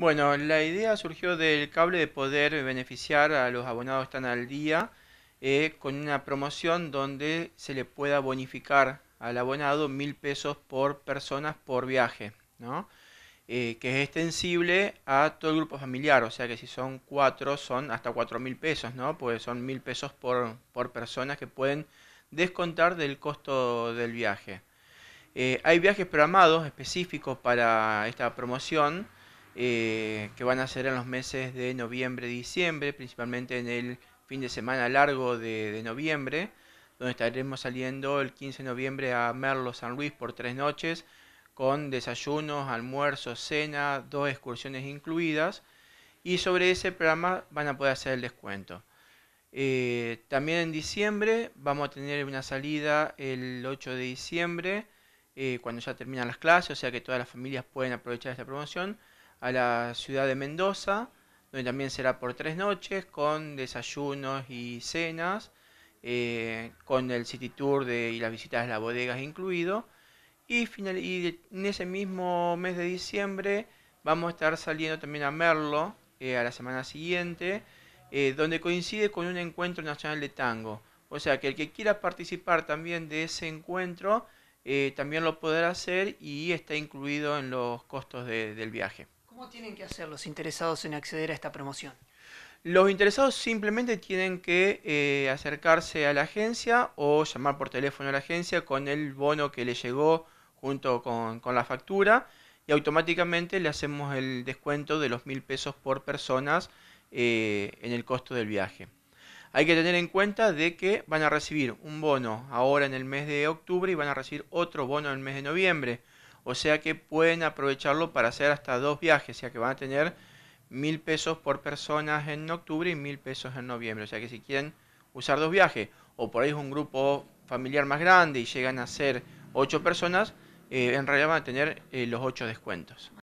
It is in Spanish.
Bueno, la idea surgió del cable de poder beneficiar a los abonados que están al día eh, con una promoción donde se le pueda bonificar al abonado mil pesos por personas por viaje, ¿no? Eh, que es extensible a todo el grupo familiar, o sea que si son cuatro son hasta cuatro mil pesos, ¿no? Pues son mil pesos por, por personas que pueden descontar del costo del viaje. Eh, hay viajes programados específicos para esta promoción eh, que van a ser en los meses de noviembre diciembre, principalmente en el fin de semana largo de, noviembre, donde estaremos saliendo el 15 de noviembre a Merlo San Luis por tres noches, con desayunos, almuerzos, cena, dos excursiones incluidas, y sobre ese programa van a poder hacer el descuento. Eh, también en diciembre vamos a tener una salida el 8 de diciembre, eh, cuando ya terminan las clases, o sea que todas las familias pueden aprovechar esta promoción a la ciudad de Mendoza, donde también será por tres noches, con desayunos y cenas, eh, con el City Tour de, y las visitas a las bodegas incluido. Y, final, y en ese mismo mes de diciembre vamos a estar saliendo también a Merlo eh, a la semana siguiente, eh, donde coincide con un encuentro nacional de tango. O sea que el que quiera participar también de ese encuentro, también lo podrá hacer y está incluido en los costos del viaje. ¿Cómo tienen que hacer los interesados en acceder a esta promoción? Los interesados simplemente tienen que eh, acercarse a la agencia o llamar por teléfono a la agencia con el bono que le llegó junto con, la factura y automáticamente le hacemos el descuento de los mil pesos por personas eh, en el costo del viaje. Hay que tener en cuenta de que van a recibir un bono ahora en el mes de octubre y van a recibir otro bono en el mes de noviembre o sea que pueden aprovecharlo para hacer hasta dos viajes, o sea que van a tener mil pesos por persona en octubre y mil pesos en noviembre, o sea que si quieren usar dos viajes o por ahí es un grupo familiar más grande y llegan a ser ocho personas, eh, en realidad van a tener eh, los ocho descuentos.